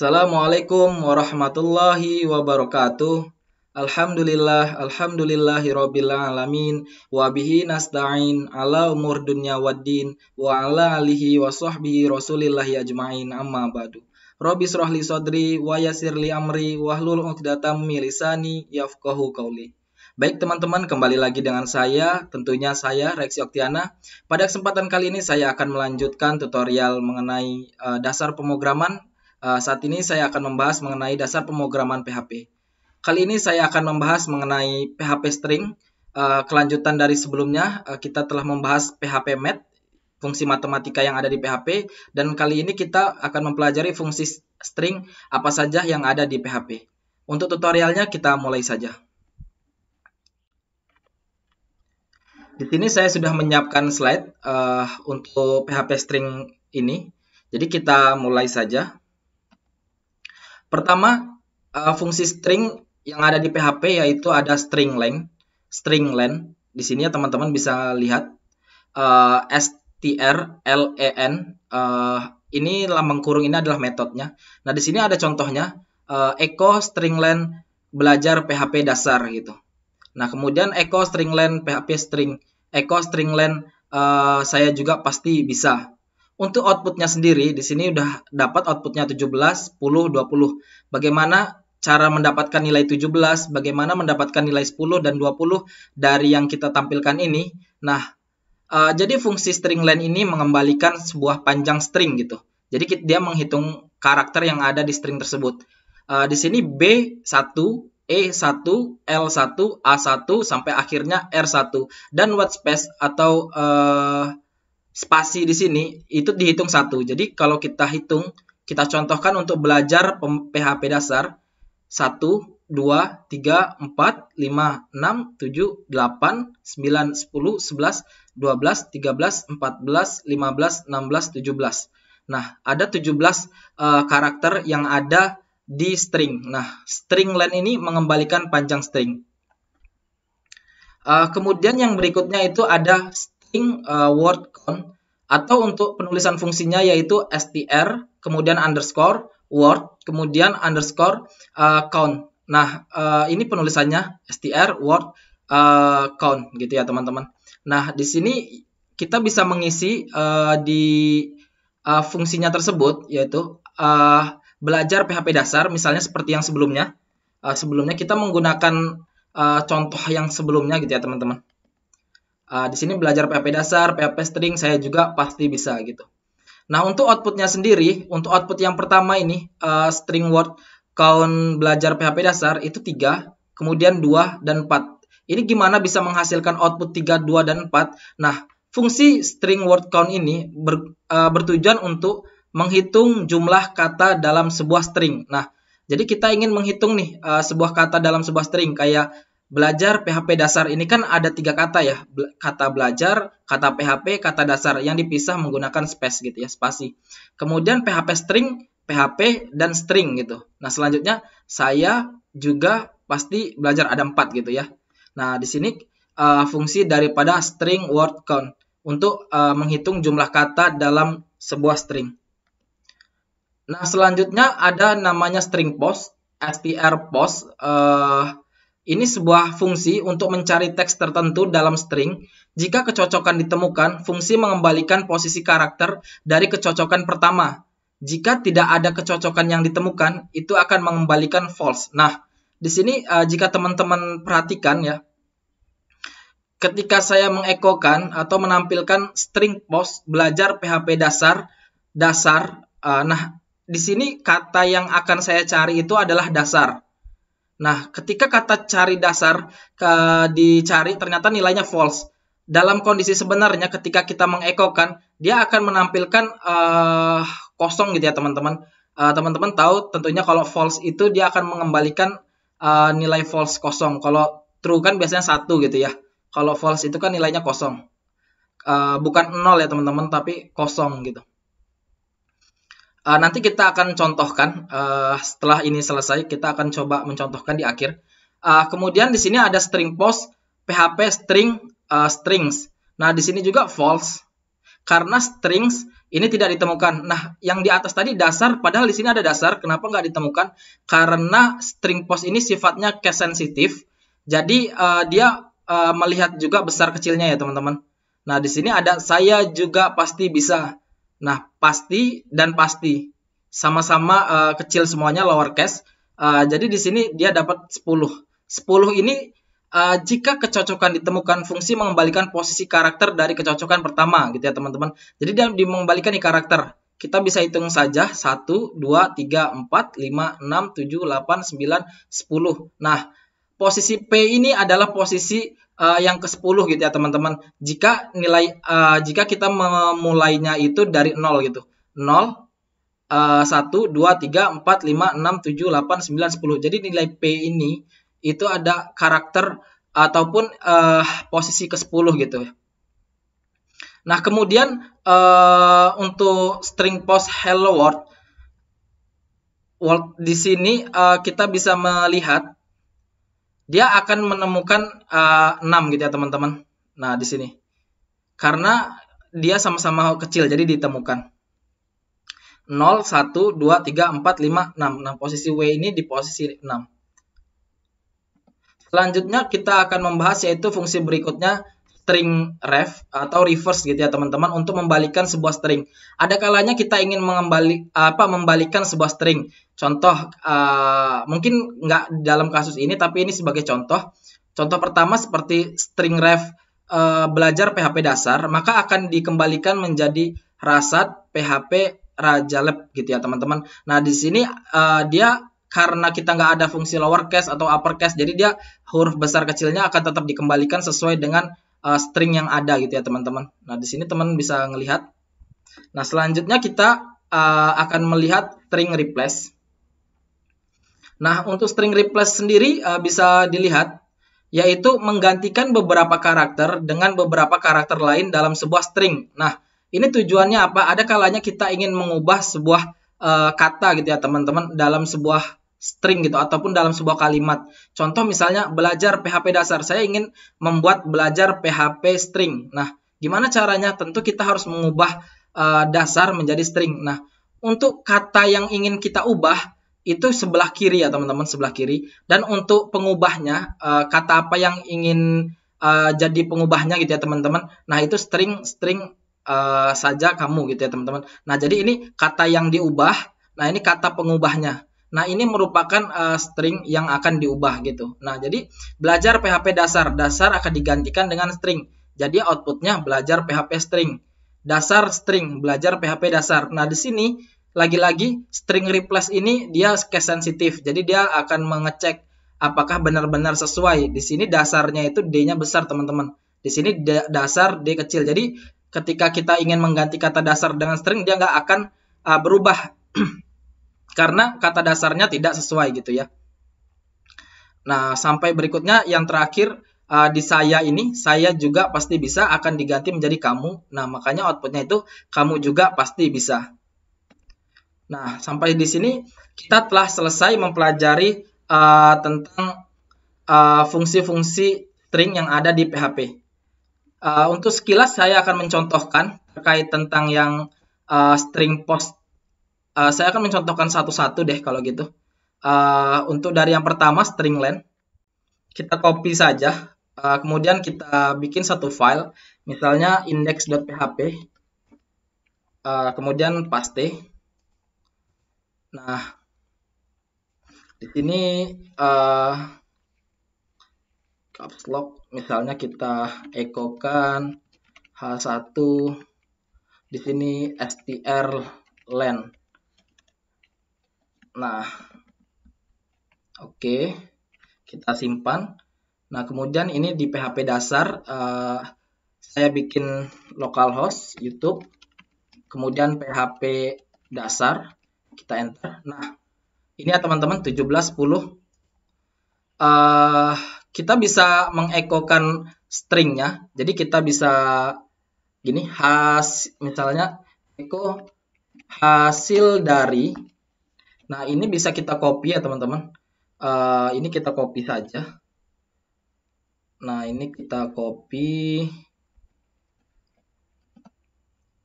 Assalamualaikum warahmatullahi wabarakatuh. Alhamdulillah, alhamdulillahi rabbil alamin wa bihi nasta'in ala umur dunya waddin wa ala alihi wa sahbihi rasulillahi ajmain amma ba'du. Rabbi shrah sodri sadri wa yassir amri wahlul 'uqdatam min lisani yafqahu qawli. Baik teman-teman, kembali lagi dengan saya, tentunya saya Rexi Oktiana. Pada kesempatan kali ini saya akan melanjutkan tutorial mengenai uh, dasar pemrograman Eh, saat ini saya akan membahas mengenai dasar pemrograman PHP. Kali ini saya akan membahas mengenai PHP string. Eh, kelanjutan dari sebelumnya, eh, kita telah membahas PHP math, fungsi matematika yang ada di PHP, dan kali ini kita akan mempelajari fungsi string apa saja yang ada di PHP. Untuk tutorialnya kita mulai saja. Di sini saya sudah menyiapkan slide uh, untuk PHP string ini. Jadi kita mulai saja. Pertama, uh, fungsi string yang ada di PHP yaitu ada string length, string length. Di sini ya teman-teman bisa lihat uh, eh, str len uh, eh, ini lambang kurung ini adalah metodenya. Nah, di sini ada contohnya uh, echo string length belajar PHP dasar gitu. Nah, kemudian echo string length PHP string echo string length uh, saya juga pasti bisa untuk outputnya sendiri, di sini udah dapat outputnya 17, 10, 20. Bagaimana cara mendapatkan nilai 17, bagaimana mendapatkan nilai 10 dan 20 dari yang kita tampilkan ini. Nah, uh, jadi fungsi string len ini mengembalikan sebuah panjang string gitu. Jadi dia menghitung karakter yang ada di string tersebut. Uh, di sini B1, E1, L1, A1 sampai akhirnya R1 dan white space atau uh, spasi di sini itu dihitung satu. Jadi kalau kita hitung, kita contohkan untuk belajar PHP dasar 1, 2, 3, 4, 5, 6, 7, 8, 9, 10, 11, 12, 13, 14, 15, 16, 17. Nah, ada 17 uh, eh, karakter yang ada di string. Nah, string len ini mengembalikan panjang string. Uh, kemudian yang berikutnya itu ada string uh, eh, word count atau untuk penulisan fungsinya yaitu str kemudian underscore word kemudian underscore uh, count. Nah uh, ini penulisannya str word uh, count gitu ya teman-teman. Nah di sini kita bisa mengisi uh, di uh, fungsinya tersebut yaitu uh, belajar PHP dasar misalnya seperti yang sebelumnya. Uh, sebelumnya kita menggunakan uh, contoh yang sebelumnya gitu ya teman-teman. Uh, di sini belajar PHP dasar, PHP string, saya juga pasti bisa gitu. Nah, untuk outputnya sendiri, untuk output yang pertama ini, uh, string word count belajar PHP dasar itu tiga, kemudian dua dan empat. Ini gimana bisa menghasilkan output tiga, dua dan empat? Nah, fungsi string word count ini ber, uh, bertujuan untuk menghitung jumlah kata dalam sebuah string. Nah, jadi kita ingin menghitung nih uh, sebuah kata dalam sebuah string, kayak belajar PHP dasar ini kan ada tiga kata ya, kata belajar, kata PHP, kata dasar yang dipisah menggunakan space gitu ya, spasi. Kemudian PHP string, PHP dan string gitu. Nah selanjutnya saya juga pasti belajar ada empat gitu ya. Nah di sini uh, fungsi daripada string word count untuk uh, menghitung jumlah kata dalam sebuah string. Nah selanjutnya ada namanya string post, str post. Uh, ini sebuah fungsi untuk mencari teks tertentu dalam string. Jika kecocokan ditemukan, fungsi mengembalikan posisi karakter dari kecocokan pertama. Jika tidak ada kecocokan yang ditemukan, itu akan mengembalikan false. Nah, di sini uh, jika teman-teman perhatikan ya, ketika saya mengekokan atau menampilkan string post belajar PHP dasar dasar, uh, nah di sini kata yang akan saya cari itu adalah dasar. Nah, ketika kata cari dasar ke, dicari ternyata nilainya false. Dalam kondisi sebenarnya ketika kita mengekokan, dia akan menampilkan uh, kosong gitu ya teman-teman. teman eh, teman-teman tahu tentunya kalau false itu dia akan mengembalikan uh, nilai false kosong. Kalau true kan biasanya satu gitu ya. Kalau false itu kan nilainya kosong. Uh, bukan nol ya teman-teman, tapi kosong gitu. Uh, nanti kita akan contohkan uh, setelah ini selesai kita akan coba mencontohkan di akhir. Uh, kemudian di sini ada string post PHP string uh, strings. Nah di sini juga false karena strings ini tidak ditemukan. Nah yang di atas tadi dasar padahal di sini ada dasar kenapa nggak ditemukan? Karena string post ini sifatnya case sensitive. jadi uh, dia uh, melihat juga besar kecilnya ya teman-teman. Nah di sini ada saya juga pasti bisa. Nah, pasti dan pasti sama-sama uh, kecil semuanya lowercase. Uh, jadi di sini dia dapat 10. 10 ini uh, jika kecocokan ditemukan fungsi mengembalikan posisi karakter dari kecocokan pertama gitu ya teman-teman. Jadi dia mengembalikan di karakter. Kita bisa hitung saja 1 2 3 4 5 6 7 8 9 10. Nah, posisi P ini adalah posisi uh, yang ke-10 gitu ya teman-teman. Jika nilai uh, jika kita memulainya itu dari 0 gitu. 0 Uh, 1, 2, 3, 4, 5, 6, 7, 8, 9, 10. Jadi nilai P ini itu ada karakter ataupun uh, posisi ke-10 gitu ya. Nah, kemudian uh, untuk string post hello world, world di sini uh, kita bisa melihat dia akan menemukan uh, eh, 6 gitu ya teman-teman. Nah, di sini. Karena dia sama-sama kecil jadi ditemukan. 0 1 2 3 4 5 6. Nah, posisi W ini di posisi 6. Selanjutnya kita akan membahas yaitu fungsi berikutnya string ref atau reverse gitu ya teman-teman untuk membalikan sebuah string. Ada kalanya kita ingin mengembali apa membalikan sebuah string. Contoh uh, mungkin nggak dalam kasus ini tapi ini sebagai contoh. Contoh pertama seperti string ref uh, belajar PHP dasar maka akan dikembalikan menjadi rasat PHP rajalab gitu ya teman-teman. Nah di sini uh, dia karena kita nggak ada fungsi lowercase atau uppercase jadi dia huruf besar kecilnya akan tetap dikembalikan sesuai dengan uh, string yang ada gitu ya teman-teman. Nah di sini teman bisa melihat. Nah selanjutnya kita uh, akan melihat string replace. Nah untuk string replace sendiri uh, bisa dilihat yaitu menggantikan beberapa karakter dengan beberapa karakter lain dalam sebuah string. Nah, ini tujuannya apa? Ada kalanya kita ingin mengubah sebuah uh, kata gitu ya, teman-teman, dalam sebuah string gitu ataupun dalam sebuah kalimat. Contoh misalnya belajar PHP dasar. Saya ingin membuat belajar PHP string. Nah, gimana caranya? Tentu kita harus mengubah uh, dasar menjadi string. Nah, untuk kata yang ingin kita ubah itu sebelah kiri ya teman-teman sebelah kiri dan untuk pengubahnya uh, kata apa yang ingin uh, jadi pengubahnya gitu ya teman-teman nah itu string string uh, saja kamu gitu ya teman-teman nah jadi ini kata yang diubah nah ini kata pengubahnya Nah, ini merupakan uh, string yang akan diubah gitu. Nah, jadi belajar PHP dasar. Dasar akan digantikan dengan string. Jadi outputnya belajar PHP string. Dasar string, belajar PHP dasar. Nah, di sini lagi-lagi string replace ini dia case sensitif. Jadi dia akan mengecek apakah benar-benar sesuai. Di sini dasarnya itu D-nya besar, teman-teman. Di sini dasar D kecil. Jadi ketika kita ingin mengganti kata dasar dengan string, dia nggak akan uh, berubah. karena kata dasarnya tidak sesuai gitu ya. Nah, sampai berikutnya yang terakhir uh, di saya ini, saya juga pasti bisa akan diganti menjadi kamu. Nah, makanya outputnya itu kamu juga pasti bisa. Nah, sampai di sini kita telah selesai mempelajari uh, tentang eh, fungsi-fungsi uh, string yang ada di PHP. Uh, untuk sekilas saya akan mencontohkan terkait tentang yang uh, string post Uh, saya akan mencontohkan satu-satu deh kalau gitu. Uh, untuk dari yang pertama string len, kita copy saja. Uh, kemudian kita bikin satu file, misalnya index.php. Uh, kemudian paste. Nah, di sini uh, caps lock misalnya kita ekokan H1 di sini str len Nah, oke, okay. kita simpan. Nah, kemudian ini di PHP dasar, uh, saya bikin localhost YouTube, kemudian PHP dasar, kita enter. Nah, ini ya teman-teman 1710. Uh, eh, kita bisa mengekokan stringnya, jadi kita bisa gini, has misalnya, echo hasil dari Nah, ini bisa kita copy ya, teman-teman. Uh, ini kita copy saja. Nah, ini kita copy.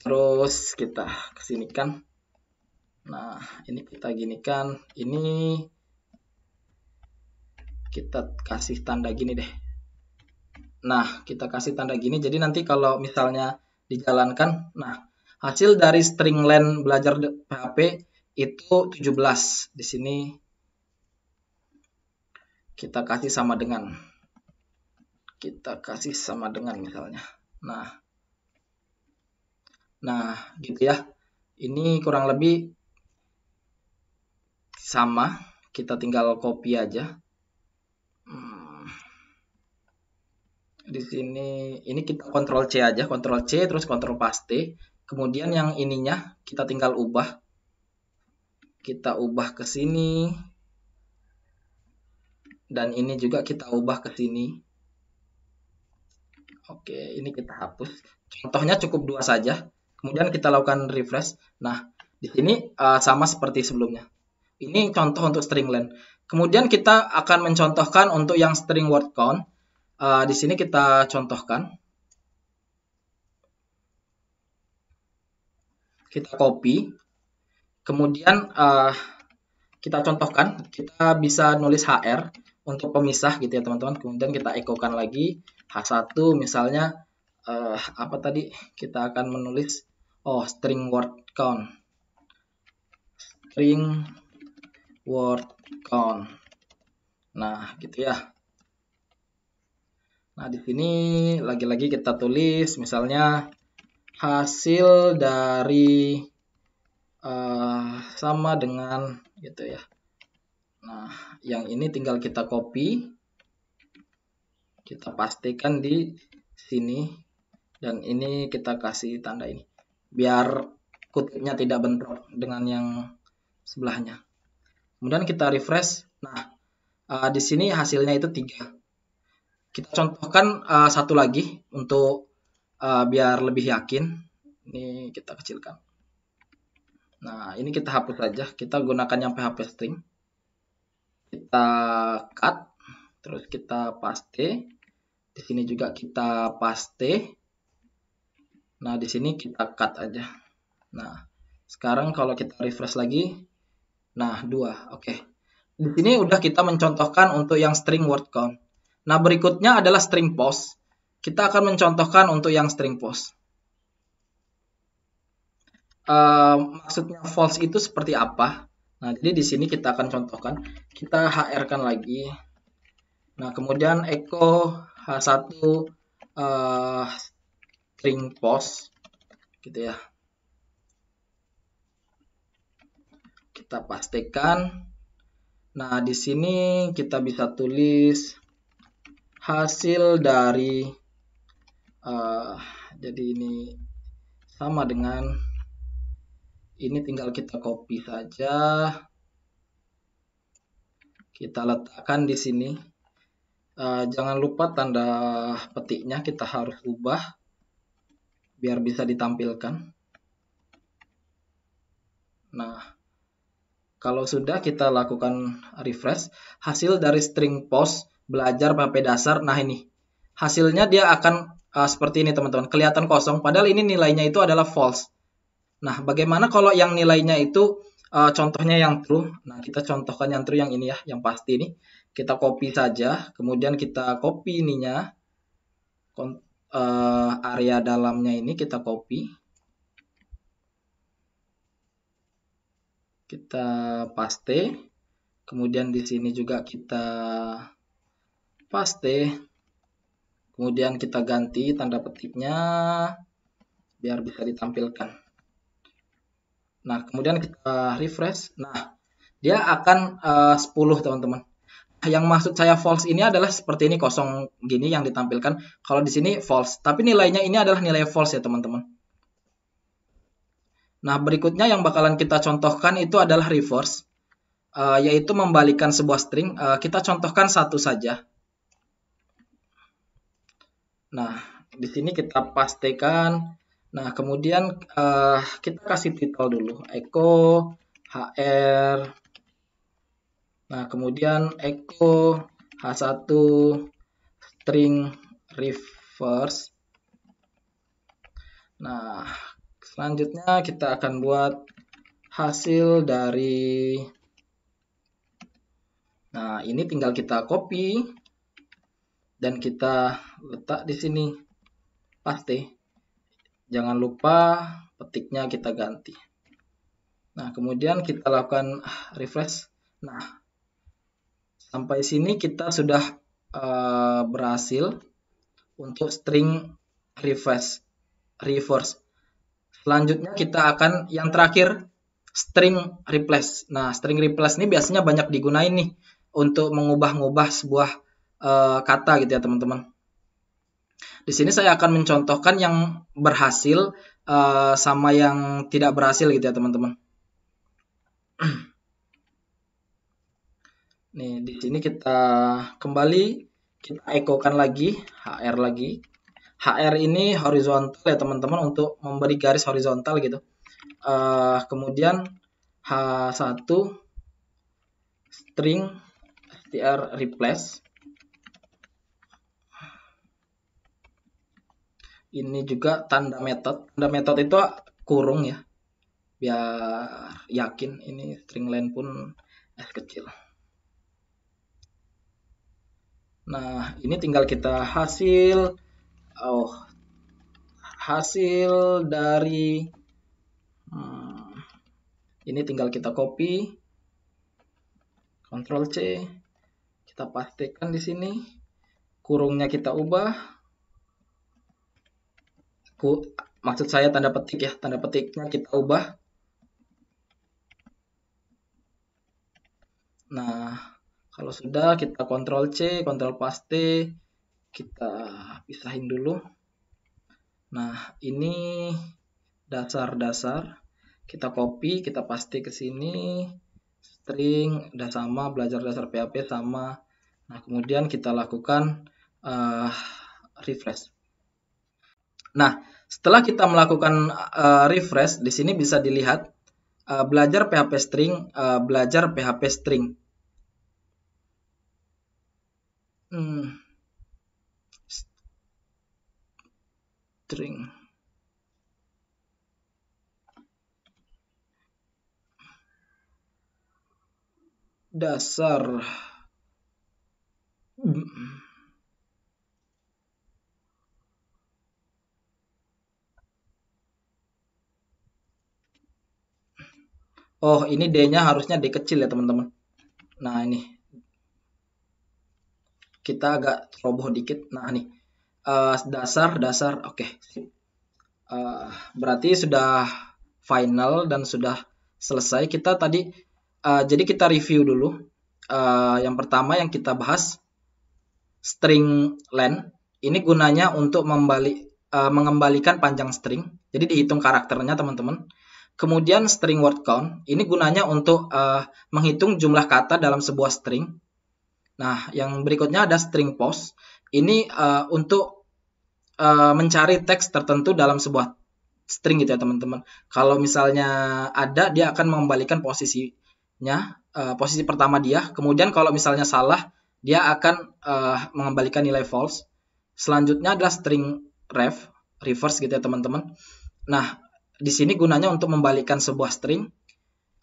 Terus kita kesinikan. Nah, ini kita ginikan. Ini kita kasih tanda gini deh. Nah, kita kasih tanda gini. Jadi nanti kalau misalnya dijalankan, nah, hasil dari string len belajar PHP itu 17. Di sini kita kasih sama dengan. Kita kasih sama dengan misalnya. Nah. Nah, gitu ya. Ini kurang lebih sama. Kita tinggal copy aja. Hmm. Di sini ini kita kontrol C aja, kontrol C terus kontrol paste. Kemudian yang ininya kita tinggal ubah kita ubah ke sini dan ini juga kita ubah ke sini oke ini kita hapus contohnya cukup dua saja kemudian kita lakukan refresh nah di sini uh, sama seperti sebelumnya ini contoh untuk string length kemudian kita akan mencontohkan untuk yang string word count uh, di sini kita contohkan kita copy Kemudian uh, kita contohkan, kita bisa nulis HR untuk pemisah gitu ya teman-teman. Kemudian kita ekokan lagi H1 misalnya uh, apa tadi kita akan menulis oh string word count. String word count. Nah, gitu ya. Nah, di sini lagi-lagi kita tulis misalnya hasil dari Eh, sama dengan gitu ya. Nah, yang ini tinggal kita copy. Kita pastikan di sini dan ini kita kasih tanda ini biar kutipnya tidak bentrok dengan yang sebelahnya. Kemudian kita refresh. Nah, uh, di sini hasilnya itu tiga. Kita contohkan uh, satu lagi untuk uh, biar lebih yakin. Ini kita kecilkan. Nah, ini kita hapus saja. Kita gunakan yang PHP string. Kita cut, terus kita paste. Di sini juga kita paste. Nah, di sini kita cut aja. Nah, sekarang kalau kita refresh lagi, nah dua, oke. Okay. Di sini udah kita mencontohkan untuk yang string word count. Nah, berikutnya adalah string post. Kita akan mencontohkan untuk yang string post maksudnya false itu seperti apa. Nah, jadi di sini kita akan contohkan, kita HR-kan lagi. Nah, kemudian echo H1 uh, eh, string post gitu ya. Kita pastikan. Nah, di sini kita bisa tulis hasil dari uh, jadi ini sama dengan ini tinggal kita copy saja kita letakkan di sini uh, jangan lupa tanda petiknya kita harus ubah biar bisa ditampilkan nah kalau sudah kita lakukan refresh hasil dari string post belajar PHP dasar nah ini hasilnya dia akan uh, seperti ini teman-teman kelihatan kosong padahal ini nilainya itu adalah false Nah, bagaimana kalau yang nilainya itu uh, contohnya yang true? Nah, kita contohkan yang true yang ini ya, yang pasti ini. Kita copy saja, kemudian kita copy ininya uh, area dalamnya ini kita copy. Kita paste. Kemudian di sini juga kita paste. Kemudian kita ganti tanda petiknya biar bisa ditampilkan. Nah, kemudian kita eh, refresh. Nah, dia akan eh, uh, 10 teman-teman. Yang maksud saya false ini adalah seperti ini kosong gini yang ditampilkan. Kalau di sini false, tapi nilainya ini adalah nilai false ya teman-teman. Nah, berikutnya yang bakalan kita contohkan itu adalah reverse, uh, yaitu membalikan sebuah string. Uh, kita contohkan satu saja. Nah, di sini kita pastikan Nah, kemudian uh, kita kasih titel dulu, Eko HR. Nah, kemudian Eko H1 string reverse. Nah, selanjutnya kita akan buat hasil dari Nah, ini tinggal kita copy dan kita letak di sini paste. Jangan lupa petiknya kita ganti. Nah, kemudian kita lakukan ah, refresh. Nah, sampai sini kita sudah uh, berhasil untuk string refresh, reverse. Selanjutnya kita akan yang terakhir string replace. Nah, string replace ini biasanya banyak digunain nih untuk mengubah-ngubah sebuah uh, kata gitu ya, teman-teman. Di sini saya akan mencontohkan yang berhasil uh, sama yang tidak berhasil gitu ya teman-teman. Nih, di sini kita kembali kita ekokan lagi HR lagi. HR ini horizontal ya teman-teman untuk memberi garis horizontal gitu. Uh, kemudian H1 string str replace ini juga tanda method. Tanda method itu kurung ya. Biar yakin ini string line pun S kecil. Nah, ini tinggal kita hasil oh hasil dari hmm, ini tinggal kita copy Ctrl C. Kita pastikan di sini kurungnya kita ubah ku, maksud saya tanda petik ya, tanda petiknya kita ubah. Nah, kalau sudah kita kontrol C, kontrol paste, kita pisahin dulu. Nah, ini dasar-dasar. Kita copy, kita paste ke sini. String udah sama, belajar dasar PHP sama. Nah, kemudian kita lakukan uh, refresh. Nah, setelah kita melakukan uh, refresh, di sini bisa dilihat uh, belajar PHP string, uh, belajar PHP string. Hmm. String. Dasar. Hmm. Oh, ini D-nya harusnya D kecil ya, teman-teman. Nah, ini. Kita agak roboh dikit. Nah, nih. Uh, dasar, dasar. Oke. Okay. Uh, eh, berarti sudah final dan sudah selesai. Kita tadi, uh, jadi kita review dulu. Uh, yang pertama yang kita bahas, string len. Ini gunanya untuk membalik, uh, mengembalikan panjang string. Jadi dihitung karakternya, teman-teman Kemudian string word count, ini gunanya untuk uh, menghitung jumlah kata dalam sebuah string. Nah, yang berikutnya ada string post. Ini uh, untuk uh, mencari teks tertentu dalam sebuah string gitu ya teman-teman. Kalau misalnya ada, dia akan mengembalikan posisinya, uh, posisi pertama dia. Kemudian kalau misalnya salah, dia akan uh, mengembalikan nilai false. Selanjutnya adalah string ref, reverse gitu ya teman-teman. Nah, di sini gunanya untuk membalikan sebuah string.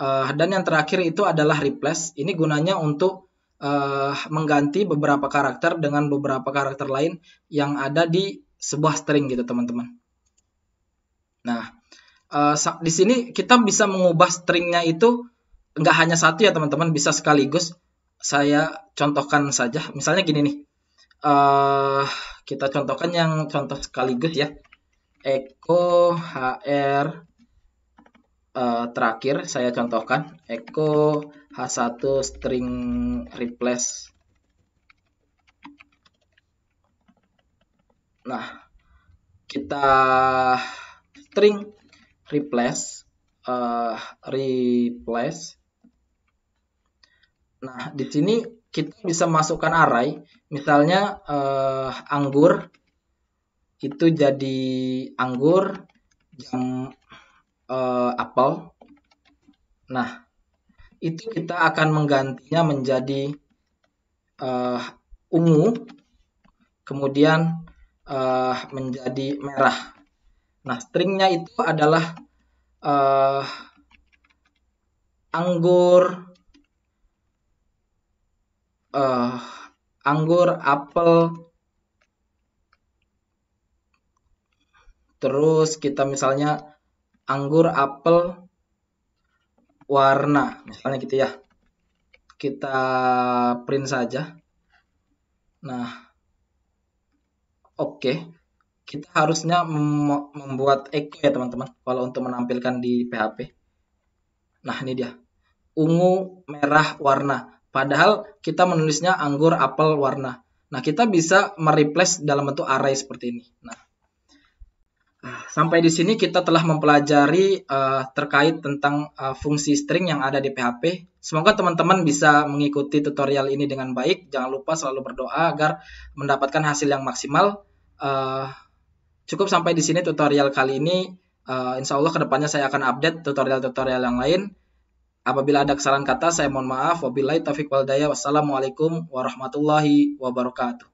Uh, dan yang terakhir itu adalah replace. Ini gunanya untuk uh, mengganti beberapa karakter dengan beberapa karakter lain yang ada di sebuah string gitu teman-teman. Nah, uh, di sini kita bisa mengubah stringnya itu nggak hanya satu ya teman-teman, bisa sekaligus. Saya contohkan saja, misalnya gini nih. Uh, kita contohkan yang contoh sekaligus ya. Eko HR uh, eh, terakhir saya contohkan Eko H1 string replace. Nah, kita string replace uh, replace. Nah, di sini kita bisa masukkan array, misalnya uh, anggur itu jadi anggur yang uh, apel. Nah, itu kita akan menggantinya menjadi uh, ungu, kemudian uh, menjadi merah. Nah, stringnya itu adalah uh, anggur, uh, anggur, apel, Terus kita misalnya anggur, apel, warna, misalnya gitu ya. Kita print saja. Nah, oke. Okay. Kita harusnya membuat echo ya teman-teman, kalau untuk menampilkan di PHP. Nah, ini dia. Ungu, merah, warna. Padahal kita menulisnya anggur, apel, warna. Nah, kita bisa mereplace dalam bentuk array seperti ini. Nah, sampai di sini kita telah mempelajari uh, terkait tentang uh, fungsi string yang ada di PHP. Semoga teman-teman bisa mengikuti tutorial ini dengan baik. Jangan lupa selalu berdoa agar mendapatkan hasil yang maksimal. Uh, cukup sampai di sini tutorial kali ini. Uh, insya Allah kedepannya saya akan update tutorial-tutorial yang lain. Apabila ada kesalahan kata, saya mohon maaf. Wabillahi taufiq wal daya. Wassalamualaikum warahmatullahi wabarakatuh.